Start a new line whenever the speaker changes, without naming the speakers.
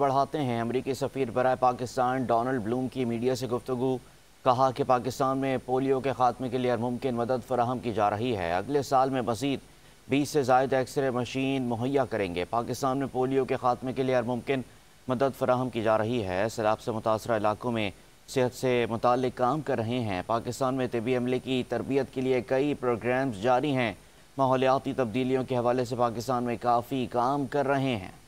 बढ़ाते हैं अमरीकी सफ़ीर बरए पाकिस्तान डोनल्ड ब्लूम की मीडिया से गुफ्तु कहा कि पाकिस्तान में पोलियो के खात्मे के लिए मुमकिन मदद फराहम की जा रही है अगले साल में मजीद बीस से जायद एक्सरे मशीन मुहैया करेंगे पाकिस्तान में पोलियो के खात्मे के लिए मुमकिन मदद फराहम की जा रही है सैलाब से मुतासर इलाकों में सेहत से मुतल काम कर रहे हैं पाकिस्तान में तबी अमले की तरबियत के लिए कई प्रोग्राम्स जारी हैं माहौलियाती तब्दीलियों के हवाले से पाकिस्तान में काफ़ी काम कर रहे हैं